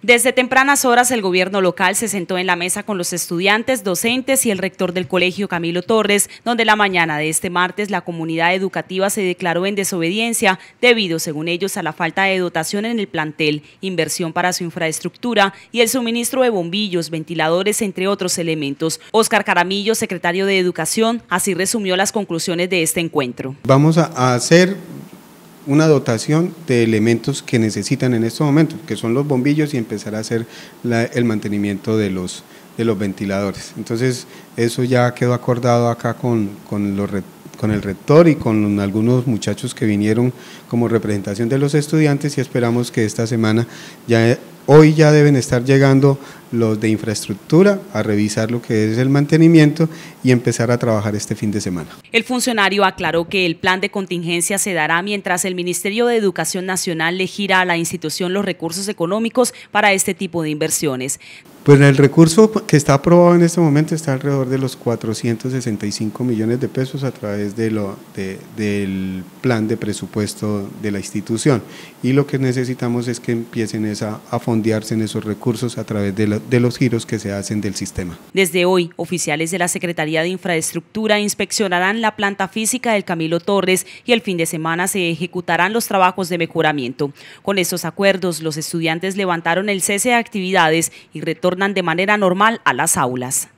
Desde tempranas horas el gobierno local se sentó en la mesa con los estudiantes, docentes y el rector del colegio Camilo Torres, donde la mañana de este martes la comunidad educativa se declaró en desobediencia debido, según ellos, a la falta de dotación en el plantel, inversión para su infraestructura y el suministro de bombillos, ventiladores, entre otros elementos. Oscar Caramillo, secretario de Educación, así resumió las conclusiones de este encuentro. Vamos a hacer una dotación de elementos que necesitan en estos momentos, que son los bombillos y empezar a hacer el mantenimiento de los, de los ventiladores. Entonces, eso ya quedó acordado acá con, los, con el rector y con algunos muchachos que vinieron como representación de los estudiantes y esperamos que esta semana, ya hoy ya deben estar llegando los de infraestructura a revisar lo que es el mantenimiento y empezar a trabajar este fin de semana. El funcionario aclaró que el plan de contingencia se dará mientras el Ministerio de Educación Nacional le gira a la institución los recursos económicos para este tipo de inversiones. Pues el recurso que está aprobado en este momento está alrededor de los 465 millones de pesos a través de lo, del plan de presupuesto de la institución. Y lo que necesitamos es que empiecen a fondearse en esos recursos a través de, la, de los giros que se hacen del sistema. Desde hoy, oficiales de la Secretaría de Infraestructura inspeccionarán la planta física del Camilo Torres y el fin de semana se ejecutarán los trabajos de mejoramiento. Con estos acuerdos, los estudiantes levantaron el cese de actividades y retornan de manera normal a las aulas.